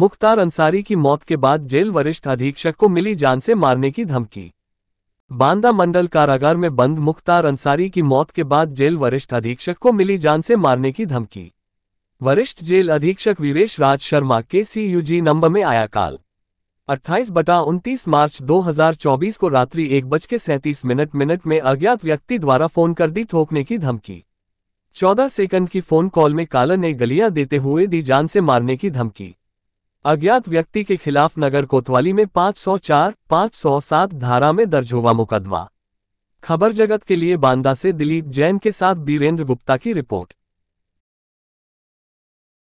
मुख्तार अंसारी की मौत के बाद जेल वरिष्ठ अधीक्षक को मिली जान से मारने की धमकी बांदा मंडल कारागार में बंद मुख्तार अंसारी की मौत के बाद जेल वरिष्ठ अधीक्षक को मिली जान से मारने की धमकी वरिष्ठ जेल अधीक्षक वीरेश राज शर्मा के सी यू जी नंबर में आया काल 28 बटा 29 मार्च 2024 को रात्रि एक बज के सैंतीस मिनट मिनट में अज्ञात व्यक्ति द्वारा फोन कर दी ठोकने की धमकी 14 सेकंड की फोन कॉल में काला ने गलियां देते हुए दी जान से मारने की धमकी अज्ञात व्यक्ति के खिलाफ नगर कोतवाली में 504, 507 धारा में दर्ज हुआ मुकदमा खबर जगत के लिए बांदा से दिलीप जैन के साथ बीरेंद्र गुप्ता की रिपोर्ट